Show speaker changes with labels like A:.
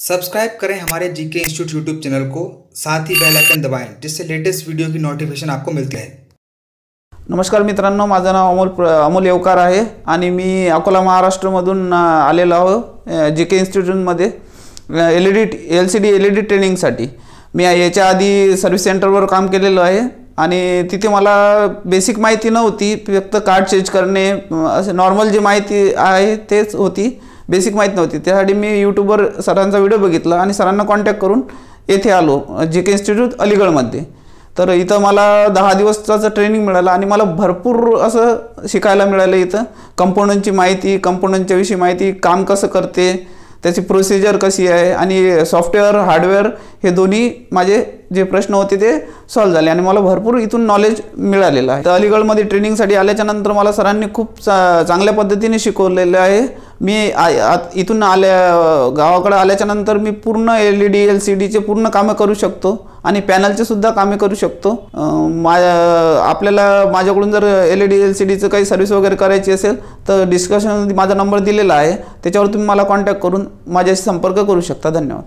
A: subscribe करें हमारे GK institute YouTube channel को साथ ही बेल आइकन दबाएं जिससे लेटेस्ट वीडियो की नोटिफिकेशन आपको मिलते हैं
B: नमस्कार मित्रांनो माझं नाव अमोल प्र अमोल येवकार आहे आणि मी अकोला महाराष्ट्रमधून आलेलो आहो जी के इन्स्टिट्यूटमध्ये L E D L C D L E D ट्रेनिंगसाठी मी याच्या आधी सर्व्हिस सेंटरवर काम केलेलो आहे आणि तिथे मला बेसिक माहिती नव्हती फक्त कार्ड चेंज करणे असे नॉर्मल जी माहिती आहे तेच होती बेसिक माहीत नव्हती त्यासाठी मी यूट्यूबवर सरांचा व्हिडिओ बघितला आणि सरांना कॉन्टॅक्ट करून येथे आलो जे के इन्स्टिट्यूट अलीगडमध्ये तर इथं मला दहा दिवसाचं ट्रेनिंग मिळालं आणि मला भरपूर असं शिकायला मिळालं इथं कंपोनंटची माहिती कंपोनंटच्याविषयी माहिती काम कसं करते त्याची प्रोसिजर कशी आहे आणि सॉफ्टवेअर हार्डवेअर हे दोन्ही माझे जे प्रश्न होते ते सॉल्व झाले आणि मला भरपूर इथून नॉलेज मिळालेलं आहे तर अलीगडमध्ये ट्रेनिंगसाठी आल्याच्यानंतर मला सरांनी खूप चा चांगल्या पद्धतीने शिकवलेलं आहे मी आ इथून आल्या गावाकडं आल्याच्यानंतर मी पूर्ण L E D L C डीचे पूर्ण कामं करू शकतो आणि पॅनलचे सुद्धा कामे करू शकतो माझ्या आपल्याला माझ्याकडून जर L E D L C डीचं काही सर्व्हिस वगैरे करायची असेल तर डिस्कशन माझा नंबर दिलेला आहे त्याच्यावर तुम्ही मला कॉन्टॅक्ट करून माझ्याशी संपर्क करू शकता धन्यवाद